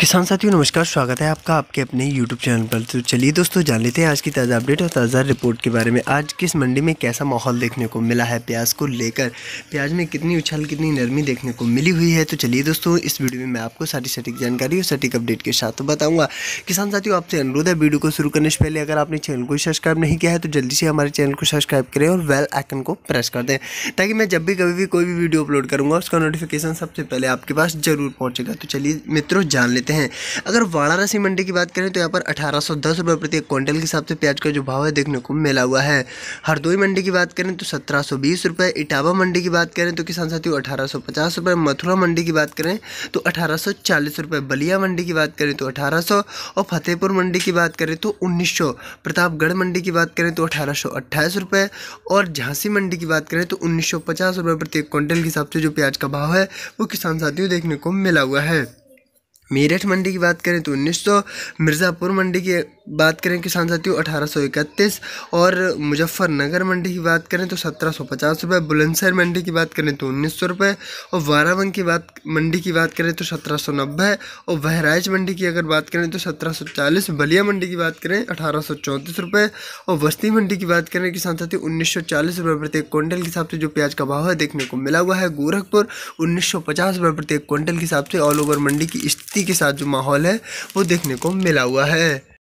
किसान साथियों नमस्कार स्वागत है आपका आपके अपने YouTube चैनल पर तो चलिए दोस्तों जान लेते हैं आज की ताज़ा अपडेट और ताज़ा रिपोर्ट के बारे में आज किस मंडी में कैसा माहौल देखने को मिला है प्याज को लेकर प्याज में कितनी उछाल कितनी नरमी देखने को मिली हुई है तो चलिए दोस्तों इस वीडियो में मैं आपको सारी सटीक जानकारी और सटीक अपडेट के साथ बताऊँगा किसान साथियों आपसे अनुरोध है वीडियो को शुरू करने से पहले अगर आपने चैनल को सब्सक्राइब नहीं किया है तो जल्दी से हमारे चैनल को सब्सक्राइब करें और वेल आइकन को प्रेस कर दें ताकि मैं जब भी कभी भी कोई भी वीडियो अपलोड करूँगा उसका नोटिफिकेशन सबसे पहले आपके पास जरूर पहुँचेगा तो चलिए मित्रों जान लेते लेते हैं अगर वाराणसी मंडी की बात करें तो यहाँ पर अठारह सौ दस एक क्विंटल के हिसाब से प्याज का जो भाव है देखने को मिला हुआ है हरदोई मंडी की बात करें तो सत्रह सौ बीस इटावा मंडी की बात करें तो किसान साथियों अठारह सौ पचास मथुरा मंडी की बात करें तो अठारह सौ चालीस बलिया मंडी की बात करें तो अठारह सौ और फतेहपुर मंडी की बात करें तो उन्नीस सौ प्रतापगढ़ मंडी की बात करें तो अठारह सौ अट्ठाईस और झांसी मंडी की बात करें तो उन्नीस सौ पचास रुपये प्रति क्विंटल के हिसाब से जो प्याज का भाव है वो किसान साथियों देखने को मिला हुआ है मेरठ मंडी की बात करें तो उन्नीस सौ मिर्ज़ापुर मंडी के बात करें किसान साथियों अठारह सौ इकतीस और मुजफ्फरनगर मंडी की बात करें तो सत्रह सौ पचास रुपये बुलंदशहर मंडी की बात करें तो उन्नीस सौ रुपये और वाराबंग की बात मंडी की बात करें तो सत्रह सौ नब्बे और बहराइच मंडी की अगर बात करें तो सत्रह सौ चालीस बलिया मंडी की बात करें अठारह सौ चौंतीस रुपये और बस्ती मंडी की बात करें किसान साथी उन्नीस सौ चालीस रुपये प्रत्येक क्विंटल के हिसाब से जो प्याज का भाव है देखने को मिला हुआ है गोरखपुर उन्नीस सौ पचास रुपये प्रत्येक क्विंटल के हिसाब से ऑल ओवर मंडी की स्थिति के साथ जो माहौल है वो देखने को मिला हुआ है